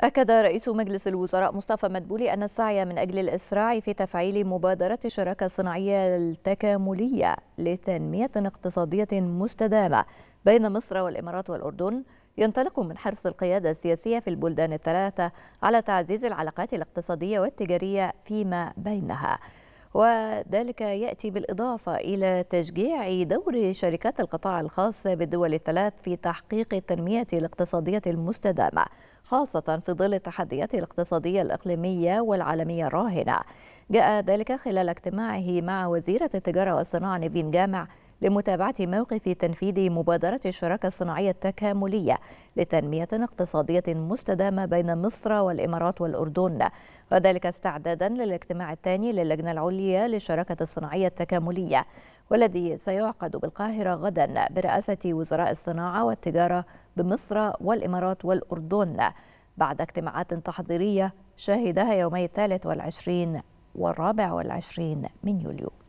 أكد رئيس مجلس الوزراء مصطفى مدبولي أن السعي من أجل الإسراع في تفعيل مبادرة الشراكة الصناعية التكاملية لتنمية اقتصادية مستدامة بين مصر والإمارات والأردن ينطلق من حرص القيادة السياسية في البلدان الثلاثة على تعزيز العلاقات الاقتصادية والتجارية فيما بينها وذلك يأتي بالإضافة إلى تشجيع دور شركات القطاع الخاص بالدول الثلاث في تحقيق التنمية الاقتصادية المستدامة خاصة في ظل التحديات الاقتصادية الإقليمية والعالمية الراهنة جاء ذلك خلال اجتماعه مع وزيرة التجارة والصناعة نيفين جامع لمتابعة موقف تنفيذ مبادرة الشراكة الصناعية التكاملية لتنمية اقتصادية مستدامة بين مصر والإمارات والأردن وذلك استعدادا للاجتماع الثاني للجنة العليا للشراكة الصناعية التكاملية والذي سيعقد بالقاهرة غدا برئاسة وزراء الصناعة والتجارة بمصر والإمارات والأردن بعد اجتماعات تحضيرية شهدها يومي الثالث والعشرين والرابع والعشرين من يوليو